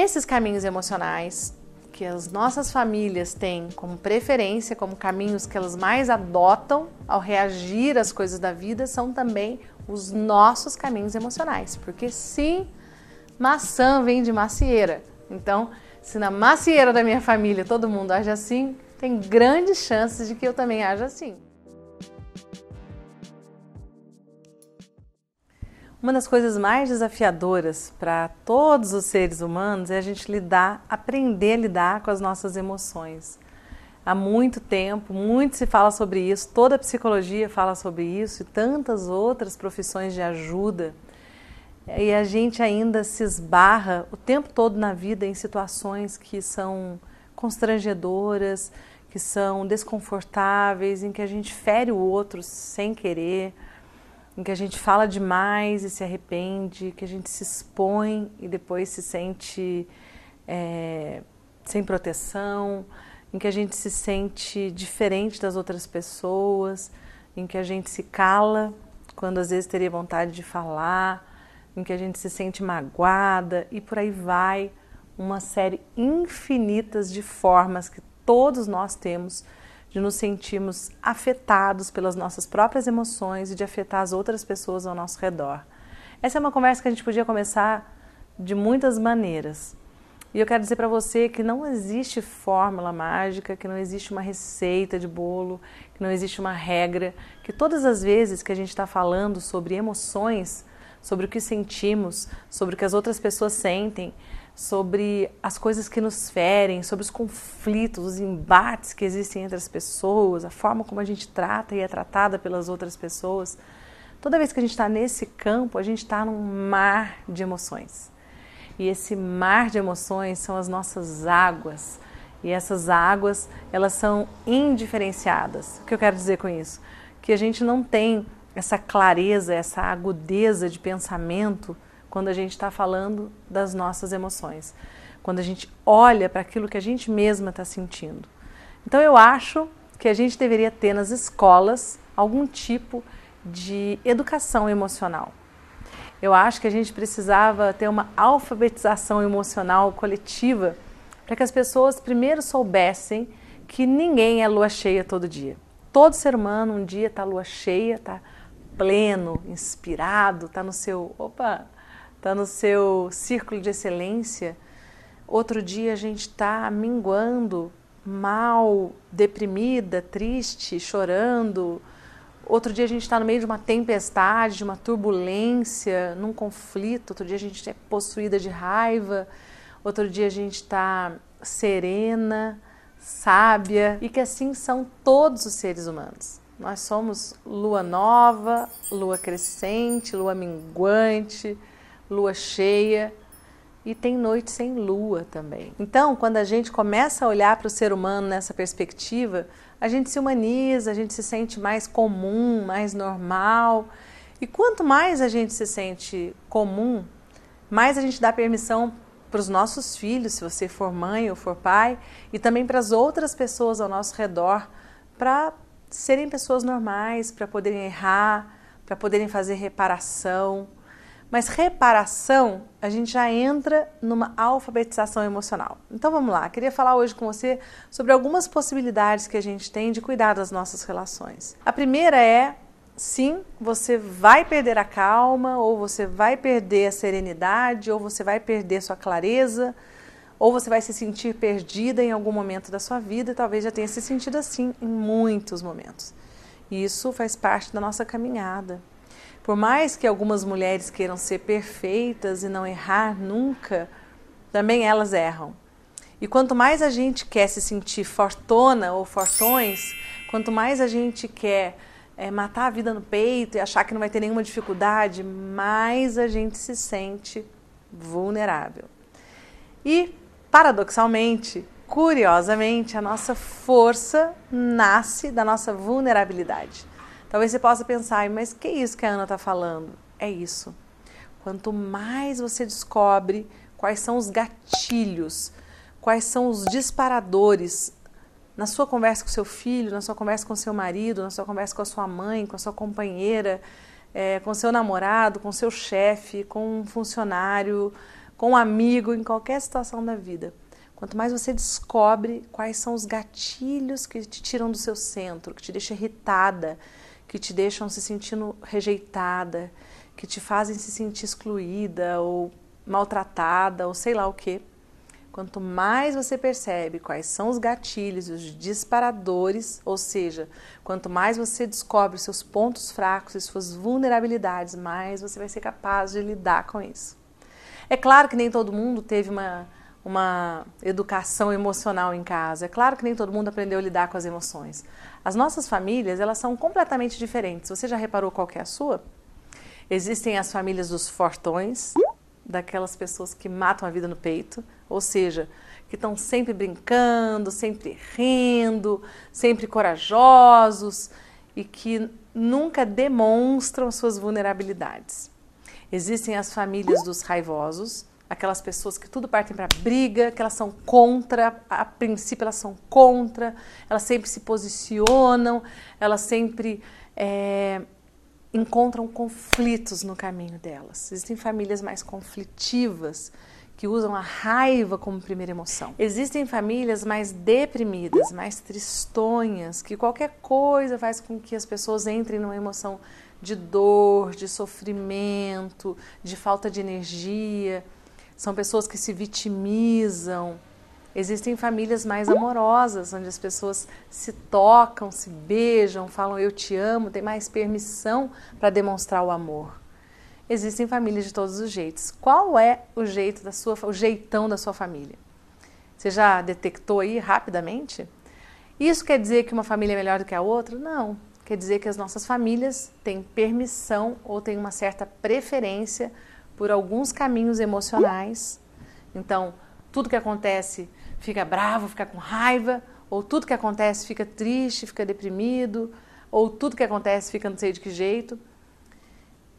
Esses caminhos emocionais que as nossas famílias têm como preferência, como caminhos que elas mais adotam ao reagir às coisas da vida, são também os nossos caminhos emocionais. Porque sim, maçã vem de macieira. Então, se na macieira da minha família todo mundo age assim, tem grandes chances de que eu também haja assim. Uma das coisas mais desafiadoras para todos os seres humanos é a gente lidar, aprender a lidar com as nossas emoções. Há muito tempo, muito se fala sobre isso, toda a psicologia fala sobre isso e tantas outras profissões de ajuda. E a gente ainda se esbarra o tempo todo na vida em situações que são constrangedoras, que são desconfortáveis, em que a gente fere o outro sem querer em que a gente fala demais e se arrepende, que a gente se expõe e depois se sente é, sem proteção, em que a gente se sente diferente das outras pessoas, em que a gente se cala quando às vezes teria vontade de falar, em que a gente se sente magoada e por aí vai uma série infinitas de formas que todos nós temos de nos sentirmos afetados pelas nossas próprias emoções e de afetar as outras pessoas ao nosso redor. Essa é uma conversa que a gente podia começar de muitas maneiras. E eu quero dizer para você que não existe fórmula mágica, que não existe uma receita de bolo, que não existe uma regra, que todas as vezes que a gente está falando sobre emoções, sobre o que sentimos, sobre o que as outras pessoas sentem, sobre as coisas que nos ferem, sobre os conflitos, os embates que existem entre as pessoas, a forma como a gente trata e é tratada pelas outras pessoas. Toda vez que a gente está nesse campo, a gente está num mar de emoções. E esse mar de emoções são as nossas águas. E essas águas, elas são indiferenciadas. O que eu quero dizer com isso? Que a gente não tem essa clareza, essa agudeza de pensamento quando a gente está falando das nossas emoções, quando a gente olha para aquilo que a gente mesma está sentindo. Então eu acho que a gente deveria ter nas escolas algum tipo de educação emocional. Eu acho que a gente precisava ter uma alfabetização emocional coletiva para que as pessoas primeiro soubessem que ninguém é lua cheia todo dia. Todo ser humano um dia está lua cheia, está pleno, inspirado, está no seu, opa, está no seu círculo de excelência. Outro dia a gente está minguando, mal, deprimida, triste, chorando. Outro dia a gente está no meio de uma tempestade, de uma turbulência, num conflito. Outro dia a gente é possuída de raiva. Outro dia a gente está serena, sábia. E que assim são todos os seres humanos. Nós somos lua nova, lua crescente, lua minguante, lua cheia e tem noite sem lua também. Então, quando a gente começa a olhar para o ser humano nessa perspectiva, a gente se humaniza, a gente se sente mais comum, mais normal. E quanto mais a gente se sente comum, mais a gente dá permissão para os nossos filhos, se você for mãe ou for pai, e também para as outras pessoas ao nosso redor, para serem pessoas normais, para poderem errar, para poderem fazer reparação. Mas reparação, a gente já entra numa alfabetização emocional. Então vamos lá, queria falar hoje com você sobre algumas possibilidades que a gente tem de cuidar das nossas relações. A primeira é sim, você vai perder a calma, ou você vai perder a serenidade, ou você vai perder sua clareza, ou você vai se sentir perdida em algum momento da sua vida, e talvez já tenha se sentido assim em muitos momentos. E isso faz parte da nossa caminhada. Por mais que algumas mulheres queiram ser perfeitas e não errar nunca, também elas erram. E quanto mais a gente quer se sentir fortona ou fortões, quanto mais a gente quer é, matar a vida no peito e achar que não vai ter nenhuma dificuldade, mais a gente se sente vulnerável. E Paradoxalmente, curiosamente, a nossa força nasce da nossa vulnerabilidade. Talvez você possa pensar, mas que é isso que a Ana está falando? É isso. Quanto mais você descobre quais são os gatilhos, quais são os disparadores na sua conversa com seu filho, na sua conversa com seu marido, na sua conversa com a sua mãe, com a sua companheira, é, com seu namorado, com seu chefe, com um funcionário, com um amigo, em qualquer situação da vida. Quanto mais você descobre quais são os gatilhos que te tiram do seu centro, que te deixam irritada, que te deixam se sentindo rejeitada, que te fazem se sentir excluída ou maltratada ou sei lá o que. Quanto mais você percebe quais são os gatilhos, os disparadores, ou seja, quanto mais você descobre seus pontos fracos e suas vulnerabilidades, mais você vai ser capaz de lidar com isso. É claro que nem todo mundo teve uma, uma educação emocional em casa. É claro que nem todo mundo aprendeu a lidar com as emoções. As nossas famílias, elas são completamente diferentes. Você já reparou qual é a sua? Existem as famílias dos fortões, daquelas pessoas que matam a vida no peito, ou seja, que estão sempre brincando, sempre rindo, sempre corajosos e que nunca demonstram suas vulnerabilidades. Existem as famílias dos raivosos, aquelas pessoas que tudo partem para briga, que elas são contra, a princípio elas são contra, elas sempre se posicionam, elas sempre é, encontram conflitos no caminho delas. Existem famílias mais conflitivas que usam a raiva como primeira emoção. Existem famílias mais deprimidas, mais tristonhas, que qualquer coisa faz com que as pessoas entrem numa emoção de dor, de sofrimento, de falta de energia. São pessoas que se vitimizam. Existem famílias mais amorosas, onde as pessoas se tocam, se beijam, falam eu te amo, tem mais permissão para demonstrar o amor. Existem famílias de todos os jeitos. Qual é o jeito da sua, o jeitão da sua família? Você já detectou aí rapidamente? Isso quer dizer que uma família é melhor do que a outra? Não quer dizer que as nossas famílias têm permissão ou têm uma certa preferência por alguns caminhos emocionais. Então, tudo que acontece fica bravo, fica com raiva, ou tudo que acontece fica triste, fica deprimido, ou tudo que acontece fica não sei de que jeito.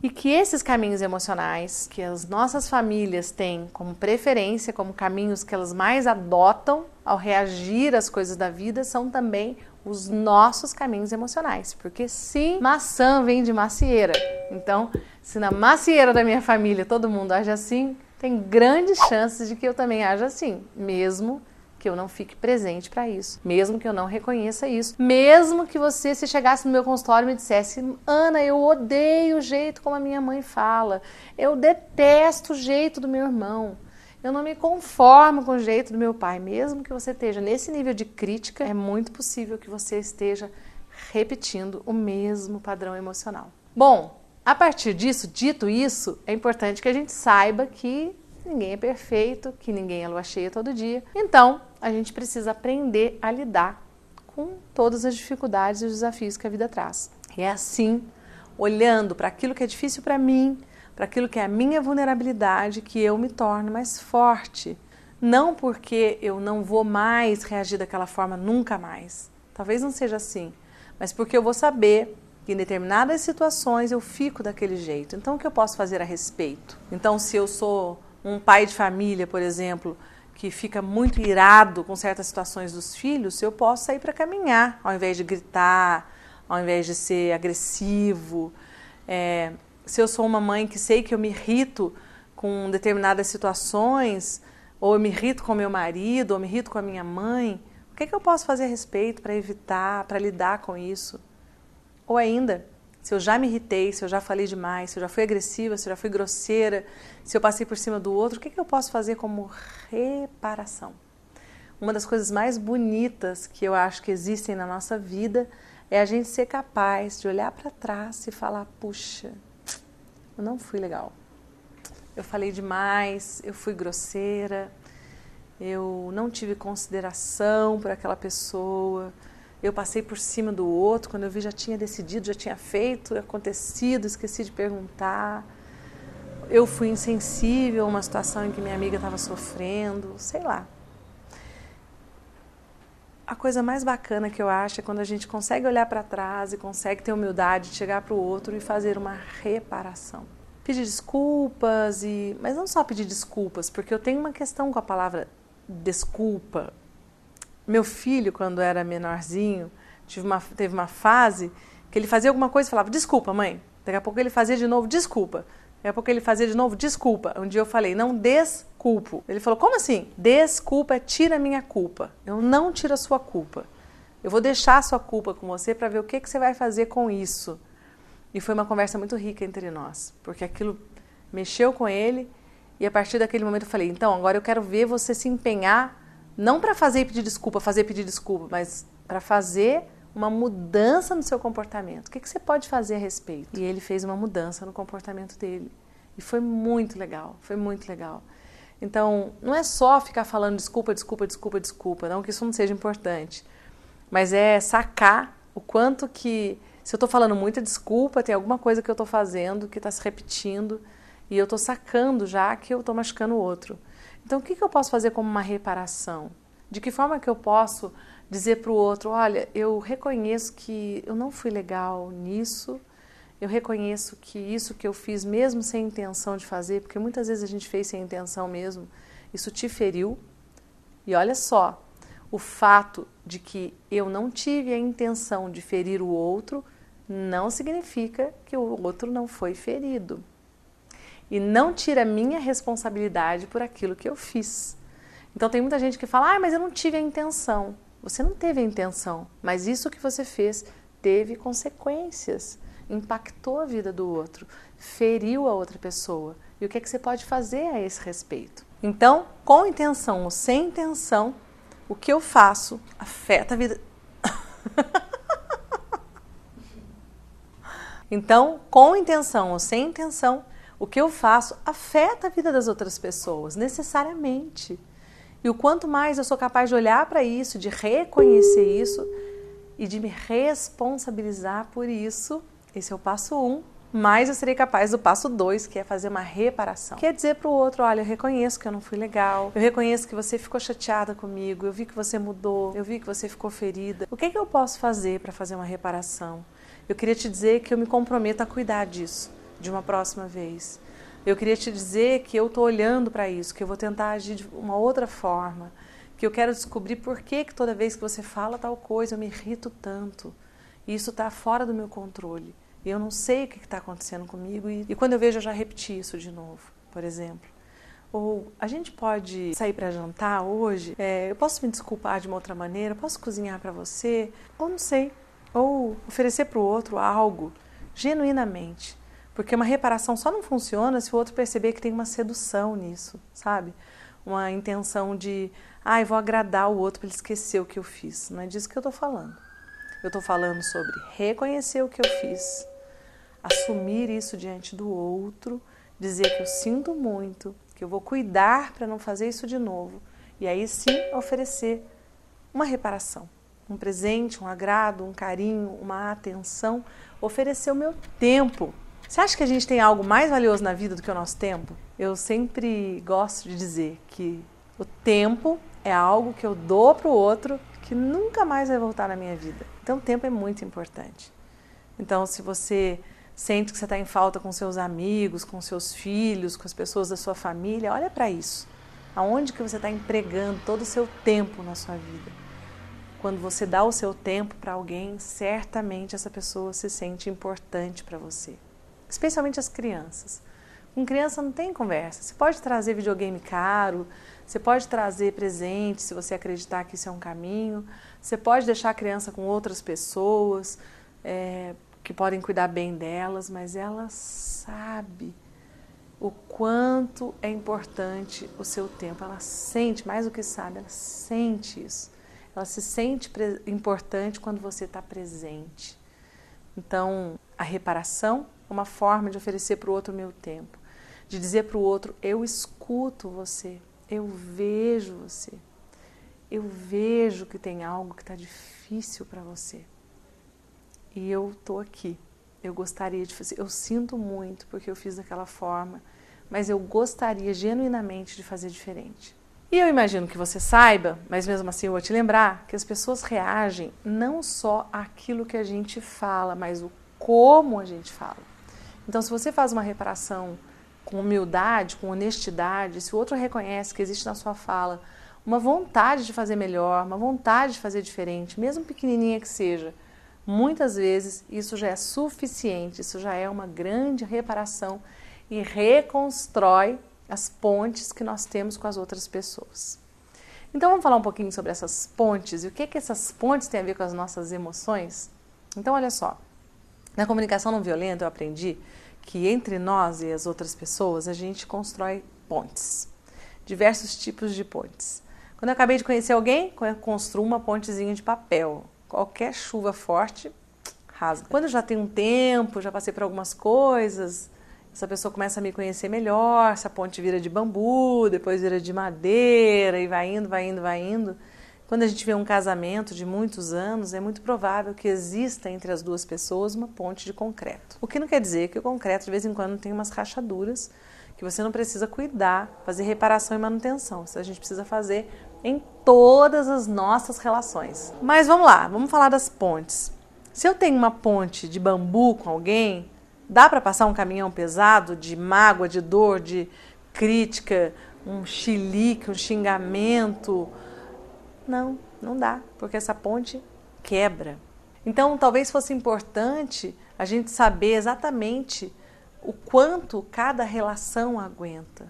E que esses caminhos emocionais que as nossas famílias têm como preferência, como caminhos que elas mais adotam ao reagir às coisas da vida, são também os nossos caminhos emocionais, porque sim, maçã vem de macieira, então se na macieira da minha família todo mundo age assim, tem grandes chances de que eu também haja assim, mesmo que eu não fique presente para isso, mesmo que eu não reconheça isso, mesmo que você se chegasse no meu consultório e me dissesse: "Ana, eu odeio o jeito como a minha mãe fala. Eu detesto o jeito do meu irmão." Eu não me conformo com o jeito do meu pai. Mesmo que você esteja nesse nível de crítica, é muito possível que você esteja repetindo o mesmo padrão emocional. Bom, a partir disso, dito isso, é importante que a gente saiba que ninguém é perfeito, que ninguém é lua cheia todo dia. Então, a gente precisa aprender a lidar com todas as dificuldades e os desafios que a vida traz. E é assim, olhando para aquilo que é difícil para mim, para aquilo que é a minha vulnerabilidade, que eu me torno mais forte. Não porque eu não vou mais reagir daquela forma nunca mais. Talvez não seja assim, mas porque eu vou saber que em determinadas situações eu fico daquele jeito. Então, o que eu posso fazer a respeito? Então, se eu sou um pai de família, por exemplo, que fica muito irado com certas situações dos filhos, eu posso sair para caminhar, ao invés de gritar, ao invés de ser agressivo. É, se eu sou uma mãe que sei que eu me irrito com determinadas situações, ou eu me irrito com meu marido, ou me irrito com a minha mãe, o que, é que eu posso fazer a respeito para evitar, para lidar com isso? Ou ainda, se eu já me irritei, se eu já falei demais, se eu já fui agressiva, se eu já fui grosseira, se eu passei por cima do outro, o que, é que eu posso fazer como reparação? Uma das coisas mais bonitas que eu acho que existem na nossa vida é a gente ser capaz de olhar para trás e falar: puxa, eu não fui legal. Eu falei demais, eu fui grosseira, eu não tive consideração por aquela pessoa, eu passei por cima do outro. Quando eu vi, já tinha decidido, já tinha feito, acontecido, esqueci de perguntar. Eu fui insensível a uma situação em que minha amiga estava sofrendo, sei lá a coisa mais bacana que eu acho é quando a gente consegue olhar para trás e consegue ter humildade de chegar para o outro e fazer uma reparação. Pedir desculpas e, mas não só pedir desculpas, porque eu tenho uma questão com a palavra desculpa. Meu filho, quando era menorzinho, uma, teve uma fase que ele fazia alguma coisa e falava desculpa, mãe. Daqui a pouco ele fazia de novo desculpa. Daqui a pouco ele fazia de novo desculpa. Um dia eu falei não des ele falou: Como assim? Desculpa, é tira minha culpa. Eu não tiro a sua culpa. Eu vou deixar a sua culpa com você para ver o que, que você vai fazer com isso. E foi uma conversa muito rica entre nós, porque aquilo mexeu com ele. E a partir daquele momento eu falei: Então, agora eu quero ver você se empenhar, não para fazer e pedir desculpa, fazer e pedir desculpa, mas para fazer uma mudança no seu comportamento. O que, que você pode fazer a respeito? E ele fez uma mudança no comportamento dele. E foi muito legal, foi muito legal. Então, não é só ficar falando desculpa, desculpa, desculpa, desculpa, não que isso não seja importante, mas é sacar o quanto que se eu estou falando muita desculpa, tem alguma coisa que eu estou fazendo que está se repetindo e eu estou sacando já que eu estou machucando o outro. Então, o que, que eu posso fazer como uma reparação? De que forma que eu posso dizer para o outro, olha, eu reconheço que eu não fui legal nisso, eu reconheço que isso que eu fiz, mesmo sem intenção de fazer, porque muitas vezes a gente fez sem intenção mesmo, isso te feriu. E olha só, o fato de que eu não tive a intenção de ferir o outro não significa que o outro não foi ferido. E não tira minha responsabilidade por aquilo que eu fiz. Então tem muita gente que fala: "Ah, mas eu não tive a intenção". Você não teve a intenção, mas isso que você fez teve consequências impactou a vida do outro, feriu a outra pessoa. E o que, é que você pode fazer a esse respeito? Então, com intenção ou sem intenção, o que eu faço afeta a vida. então, com intenção ou sem intenção, o que eu faço afeta a vida das outras pessoas, necessariamente. E o quanto mais eu sou capaz de olhar para isso, de reconhecer isso e de me responsabilizar por isso, esse é o passo 1. Um, mas eu serei capaz do passo 2, que é fazer uma reparação. Quer dizer para o outro, olha, eu reconheço que eu não fui legal, eu reconheço que você ficou chateada comigo, eu vi que você mudou, eu vi que você ficou ferida. O que, é que eu posso fazer para fazer uma reparação? Eu queria te dizer que eu me comprometo a cuidar disso de uma próxima vez. Eu queria te dizer que eu estou olhando para isso, que eu vou tentar agir de uma outra forma, que eu quero descobrir por que, que toda vez que você fala tal coisa eu me irrito tanto. Isso está fora do meu controle. Eu não sei o que está acontecendo comigo e, e, quando eu vejo eu já repeti isso de novo, por exemplo. Ou a gente pode sair para jantar hoje? É, eu posso me desculpar de uma outra maneira? Posso cozinhar para você? Ou não sei. Ou oferecer para o outro algo genuinamente. Porque uma reparação só não funciona se o outro perceber que tem uma sedução nisso, sabe? Uma intenção de, ah, eu vou agradar o outro para ele esquecer o que eu fiz. Não é disso que eu estou falando. Eu estou falando sobre reconhecer o que eu fiz, assumir isso diante do outro, dizer que eu sinto muito, que eu vou cuidar para não fazer isso de novo. E aí sim oferecer uma reparação, um presente, um agrado, um carinho, uma atenção, oferecer o meu tempo. Você acha que a gente tem algo mais valioso na vida do que o nosso tempo? Eu sempre gosto de dizer que o tempo é algo que eu dou para o outro que nunca mais vai voltar na minha vida. Então, o tempo é muito importante. Então, se você sente que você está em falta com seus amigos, com seus filhos, com as pessoas da sua família, olha para isso. Aonde que você está empregando todo o seu tempo na sua vida? Quando você dá o seu tempo para alguém, certamente essa pessoa se sente importante para você. Especialmente as crianças. Com criança não tem conversa. Você pode trazer videogame caro, você pode trazer presente se você acreditar que isso é um caminho, você pode deixar a criança com outras pessoas, é, que podem cuidar bem delas, mas ela sabe o quanto é importante o seu tempo. Ela sente, mais do que sabe, ela sente isso. Ela se sente importante quando você está presente. Então, a reparação é uma forma de oferecer para o outro meu tempo, de dizer para o outro: eu escuto você, eu vejo você, eu vejo que tem algo que está difícil para você e eu estou aqui. Eu gostaria de fazer, eu sinto muito porque eu fiz daquela forma, mas eu gostaria genuinamente de fazer diferente. E eu imagino que você saiba, mas mesmo assim eu vou te lembrar que as pessoas reagem não só àquilo que a gente fala, mas o como a gente fala. Então, se você faz uma reparação com humildade, com honestidade, se o outro reconhece que existe na sua fala uma vontade de fazer melhor, uma vontade de fazer diferente, mesmo pequenininha que seja, Muitas vezes isso já é suficiente, isso já é uma grande reparação e reconstrói as pontes que nós temos com as outras pessoas. Então vamos falar um pouquinho sobre essas pontes e o que, que essas pontes têm a ver com as nossas emoções? Então olha só, na comunicação não violenta eu aprendi que entre nós e as outras pessoas a gente constrói pontes, diversos tipos de pontes. Quando eu acabei de conhecer alguém, construo uma pontezinha de papel qualquer chuva forte rasga. Quando já tem um tempo, já passei por algumas coisas, essa pessoa começa a me conhecer melhor, essa ponte vira de bambu, depois vira de madeira e vai indo, vai indo, vai indo. Quando a gente vê um casamento de muitos anos, é muito provável que exista entre as duas pessoas uma ponte de concreto. O que não quer dizer que o concreto de vez em quando tem umas rachaduras que você não precisa cuidar, fazer reparação e manutenção. Isso a gente precisa fazer em todas as nossas relações. Mas vamos lá, vamos falar das pontes. Se eu tenho uma ponte de bambu com alguém, dá para passar um caminhão pesado de mágoa, de dor, de crítica, um chilique, um xingamento? Não, não dá, porque essa ponte quebra. Então, talvez fosse importante a gente saber exatamente o quanto cada relação aguenta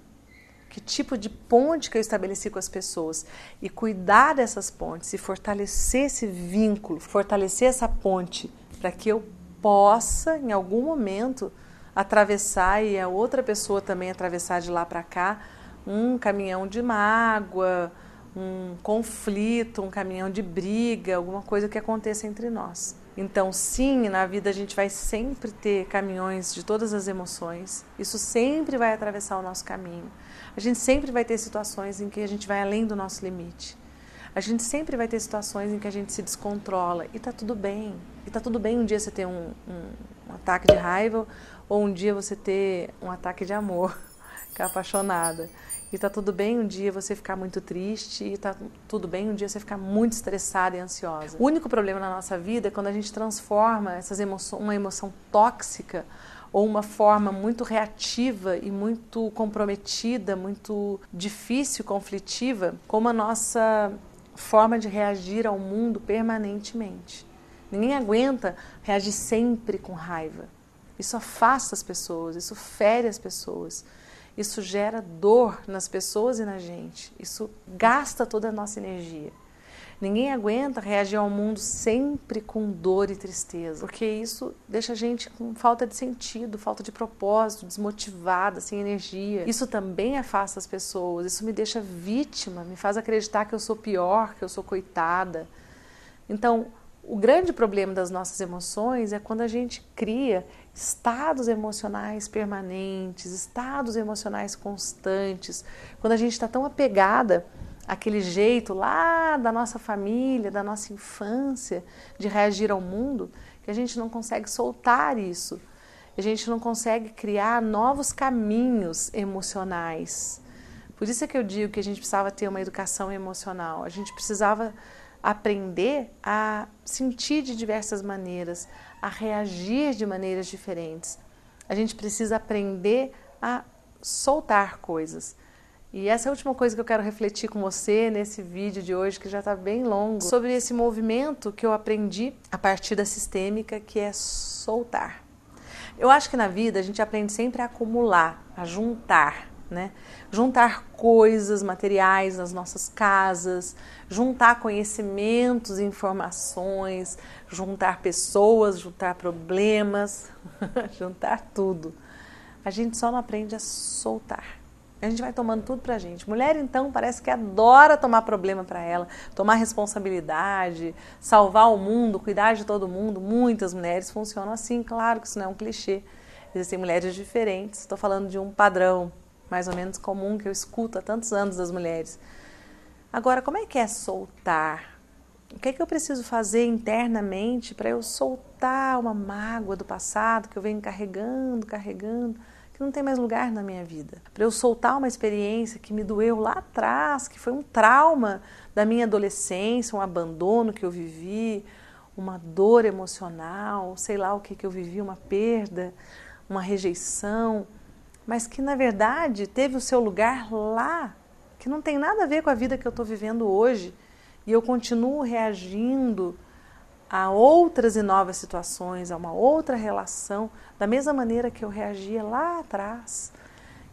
que tipo de ponte que eu estabeleci com as pessoas e cuidar dessas pontes e fortalecer esse vínculo, fortalecer essa ponte para que eu possa em algum momento atravessar e a outra pessoa também atravessar de lá para cá um caminhão de mágoa, um conflito, um caminhão de briga, alguma coisa que aconteça entre nós. Então, sim, na vida a gente vai sempre ter caminhões de todas as emoções. Isso sempre vai atravessar o nosso caminho. A gente sempre vai ter situações em que a gente vai além do nosso limite. A gente sempre vai ter situações em que a gente se descontrola e tá tudo bem. E tá tudo bem um dia você ter um, um, um ataque de raiva ou um dia você ter um ataque de amor ficar apaixonada. E tá tudo bem um dia você ficar muito triste, e tá tudo bem um dia você ficar muito estressada e ansiosa. O único problema na nossa vida é quando a gente transforma essas emoções, uma emoção tóxica ou uma forma muito reativa e muito comprometida, muito difícil, conflitiva, como a nossa forma de reagir ao mundo permanentemente. Ninguém aguenta reagir sempre com raiva. Isso afasta as pessoas, isso fere as pessoas. Isso gera dor nas pessoas e na gente. Isso gasta toda a nossa energia. Ninguém aguenta reagir ao mundo sempre com dor e tristeza, porque isso deixa a gente com falta de sentido, falta de propósito, desmotivada, sem energia. Isso também afasta as pessoas, isso me deixa vítima, me faz acreditar que eu sou pior, que eu sou coitada. Então, o grande problema das nossas emoções é quando a gente cria estados emocionais permanentes, estados emocionais constantes. Quando a gente está tão apegada àquele jeito lá da nossa família, da nossa infância, de reagir ao mundo, que a gente não consegue soltar isso. A gente não consegue criar novos caminhos emocionais. Por isso é que eu digo que a gente precisava ter uma educação emocional. A gente precisava aprender a sentir de diversas maneiras, a reagir de maneiras diferentes. A gente precisa aprender a soltar coisas. E essa é a última coisa que eu quero refletir com você nesse vídeo de hoje, que já está bem longo, sobre esse movimento que eu aprendi a partir da sistêmica, que é soltar. Eu acho que na vida a gente aprende sempre a acumular, a juntar né? Juntar coisas materiais nas nossas casas, juntar conhecimentos, informações, juntar pessoas, juntar problemas, juntar tudo. A gente só não aprende a soltar. A gente vai tomando tudo pra gente. Mulher, então, parece que adora tomar problema pra ela, tomar responsabilidade, salvar o mundo, cuidar de todo mundo. Muitas mulheres funcionam assim, claro que isso não é um clichê. Existem mulheres diferentes, estou falando de um padrão, mais ou menos comum que eu escuto há tantos anos das mulheres. Agora, como é que é soltar? O que é que eu preciso fazer internamente para eu soltar uma mágoa do passado que eu venho carregando, carregando, que não tem mais lugar na minha vida? Para eu soltar uma experiência que me doeu lá atrás, que foi um trauma da minha adolescência, um abandono que eu vivi, uma dor emocional, sei lá o que, que eu vivi, uma perda, uma rejeição mas que na verdade teve o seu lugar lá, que não tem nada a ver com a vida que eu estou vivendo hoje, e eu continuo reagindo a outras e novas situações, a uma outra relação, da mesma maneira que eu reagia lá atrás.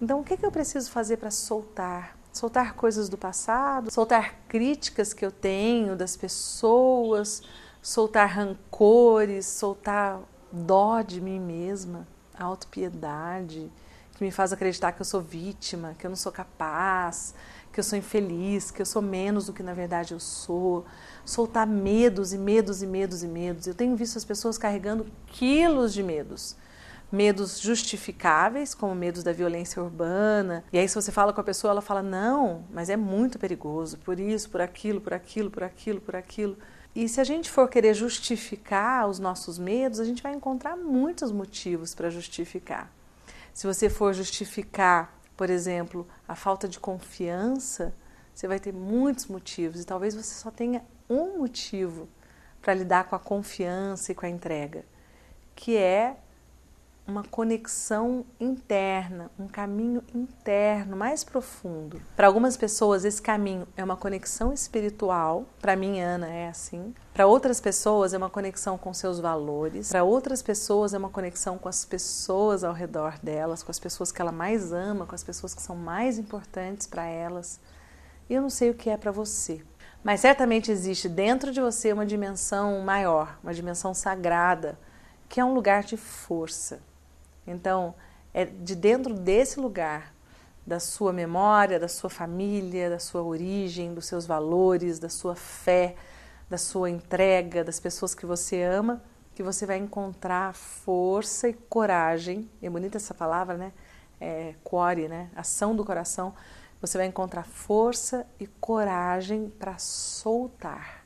Então, o que, que eu preciso fazer para soltar? Soltar coisas do passado, soltar críticas que eu tenho das pessoas, soltar rancores, soltar dó de mim mesma, autopiedade. piedade que me faz acreditar que eu sou vítima, que eu não sou capaz, que eu sou infeliz, que eu sou menos do que na verdade eu sou. Soltar medos e medos e medos e medos. Eu tenho visto as pessoas carregando quilos de medos. Medos justificáveis, como medos da violência urbana. E aí, se você fala com a pessoa, ela fala: não, mas é muito perigoso, por isso, por aquilo, por aquilo, por aquilo, por aquilo. E se a gente for querer justificar os nossos medos, a gente vai encontrar muitos motivos para justificar. Se você for justificar, por exemplo, a falta de confiança, você vai ter muitos motivos e talvez você só tenha um motivo para lidar com a confiança e com a entrega, que é uma conexão interna, um caminho interno mais profundo. Para algumas pessoas, esse caminho é uma conexão espiritual, para mim, Ana, é assim. Para outras pessoas, é uma conexão com seus valores. Para outras pessoas, é uma conexão com as pessoas ao redor delas, com as pessoas que ela mais ama, com as pessoas que são mais importantes para elas. Eu não sei o que é para você, mas certamente existe dentro de você uma dimensão maior, uma dimensão sagrada, que é um lugar de força então, é de dentro desse lugar, da sua memória, da sua família, da sua origem, dos seus valores, da sua fé, da sua entrega, das pessoas que você ama, que você vai encontrar força e coragem. É bonita essa palavra, né? É, core, né? Ação do coração. Você vai encontrar força e coragem para soltar.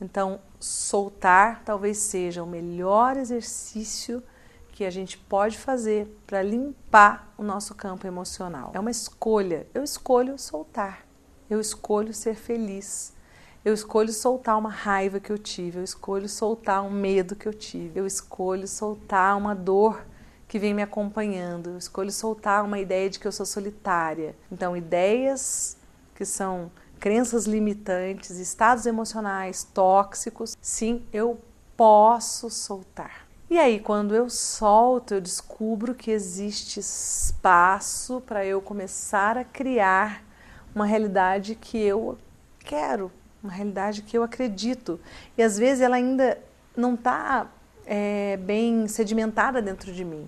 Então, soltar talvez seja o melhor exercício que a gente pode fazer para limpar o nosso campo emocional. É uma escolha. Eu escolho soltar. Eu escolho ser feliz. Eu escolho soltar uma raiva que eu tive, eu escolho soltar um medo que eu tive, eu escolho soltar uma dor que vem me acompanhando, eu escolho soltar uma ideia de que eu sou solitária. Então, ideias que são crenças limitantes, estados emocionais tóxicos, sim, eu posso soltar. E aí, quando eu solto, eu descubro que existe espaço para eu começar a criar uma realidade que eu quero, uma realidade que eu acredito. E às vezes ela ainda não está é, bem sedimentada dentro de mim.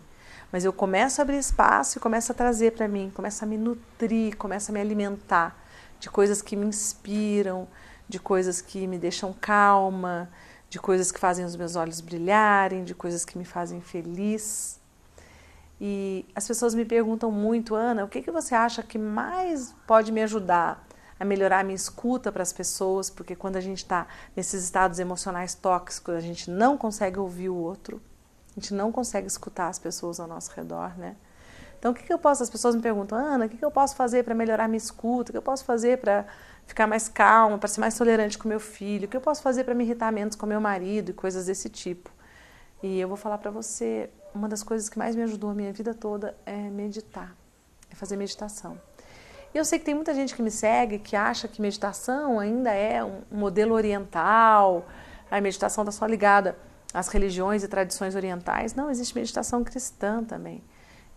Mas eu começo a abrir espaço e começo a trazer para mim, começo a me nutrir, começo a me alimentar de coisas que me inspiram, de coisas que me deixam calma, de coisas que fazem os meus olhos brilharem, de coisas que me fazem feliz. E as pessoas me perguntam muito, Ana, o que, que você acha que mais pode me ajudar a melhorar a minha escuta para as pessoas? Porque quando a gente está nesses estados emocionais tóxicos, a gente não consegue ouvir o outro, a gente não consegue escutar as pessoas ao nosso redor, né? Então, o que, que eu posso? As pessoas me perguntam, Ana, o que, que eu posso fazer para melhorar a minha escuta? O que eu posso fazer para ficar mais calma, para ser mais tolerante com meu filho, o que eu posso fazer para me irritar menos com meu marido e coisas desse tipo. E eu vou falar para você, uma das coisas que mais me ajudou a minha vida toda é meditar, é fazer meditação. E eu sei que tem muita gente que me segue que acha que meditação ainda é um modelo oriental, a meditação está só ligada às religiões e tradições orientais. Não, existe meditação cristã também.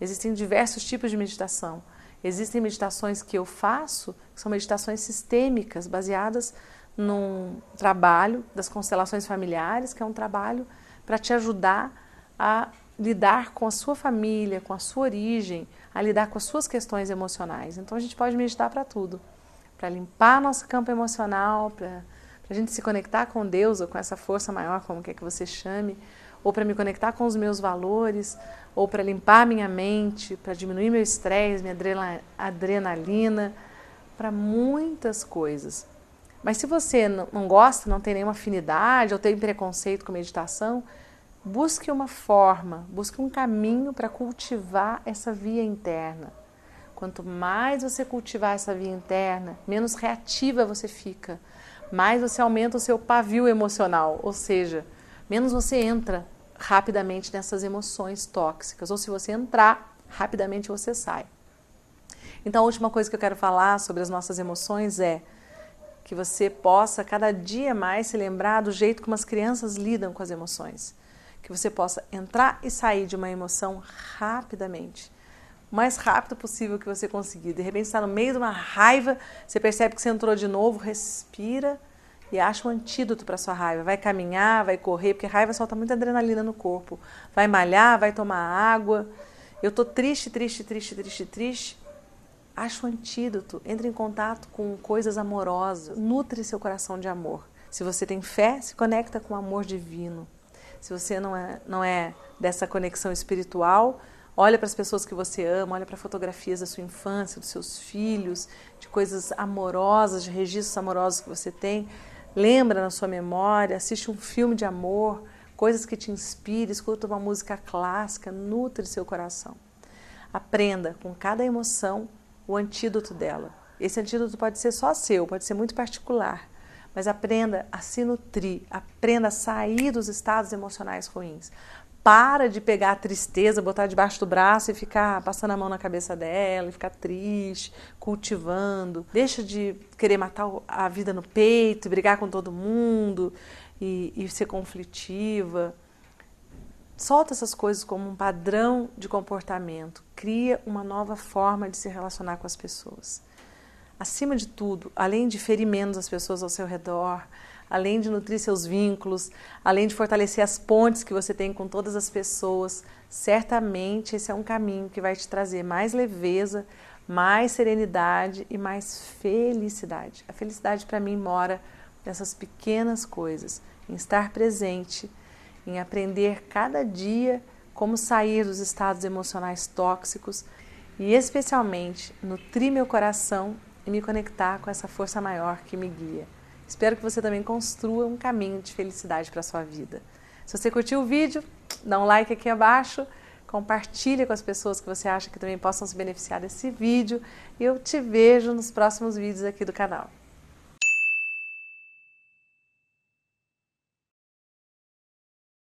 Existem diversos tipos de meditação. Existem meditações que eu faço, que são meditações sistêmicas, baseadas num trabalho das constelações familiares, que é um trabalho para te ajudar a lidar com a sua família, com a sua origem, a lidar com as suas questões emocionais. Então a gente pode meditar para tudo, para limpar nosso campo emocional, para a gente se conectar com Deus ou com essa força maior, como quer que você chame, ou para me conectar com os meus valores, ou para limpar minha mente, para diminuir meu estresse, minha adrenalina, para muitas coisas. Mas se você não gosta, não tem nenhuma afinidade ou tem preconceito com meditação, busque uma forma, busque um caminho para cultivar essa via interna. Quanto mais você cultivar essa via interna, menos reativa você fica, mais você aumenta o seu pavio emocional, ou seja, menos você entra rapidamente nessas emoções tóxicas, ou se você entrar, rapidamente você sai. Então, a última coisa que eu quero falar sobre as nossas emoções é que você possa cada dia mais se lembrar do jeito como as crianças lidam com as emoções, que você possa entrar e sair de uma emoção rapidamente o mais rápido possível que você conseguir. De repente está no meio de uma raiva, você percebe que você entrou de novo, respira e acha um antídoto para sua raiva. Vai caminhar, vai correr, porque raiva solta muita adrenalina no corpo. Vai malhar, vai tomar água. Eu tô triste, triste, triste, triste, triste. Acha um antídoto. Entre em contato com coisas amorosas. Nutre seu coração de amor. Se você tem fé, se conecta com o amor divino. Se você não é, não é dessa conexão espiritual, olha para as pessoas que você ama, olha para fotografias da sua infância, dos seus filhos, de coisas amorosas, de registros amorosos que você tem lembra na sua memória, assiste um filme de amor, coisas que te inspirem, escuta uma música clássica, nutre seu coração. Aprenda com cada emoção o antídoto dela. Esse antídoto pode ser só seu, pode ser muito particular, mas aprenda a se nutrir, aprenda a sair dos estados emocionais ruins, para de pegar a tristeza, botar debaixo do braço e ficar passando a mão na cabeça dela, e ficar triste, cultivando. Deixa de querer matar a vida no peito, brigar com todo mundo e, e ser conflitiva. Solta essas coisas como um padrão de comportamento. Cria uma nova forma de se relacionar com as pessoas. Acima de tudo, além de ferir menos as pessoas ao seu redor, além de nutrir seus vínculos, além de fortalecer as pontes que você tem com todas as pessoas, certamente esse é um caminho que vai te trazer mais leveza, mais serenidade e mais felicidade. A felicidade para mim mora nessas pequenas coisas, em estar presente, em aprender cada dia como sair dos estados emocionais tóxicos e especialmente nutrir meu coração e me conectar com essa força maior que me guia. Espero que você também construa um caminho de felicidade para sua vida. Se você curtiu o vídeo, dá um like aqui abaixo, compartilha com as pessoas que você acha que também possam se beneficiar desse vídeo e eu te vejo nos próximos vídeos aqui do canal.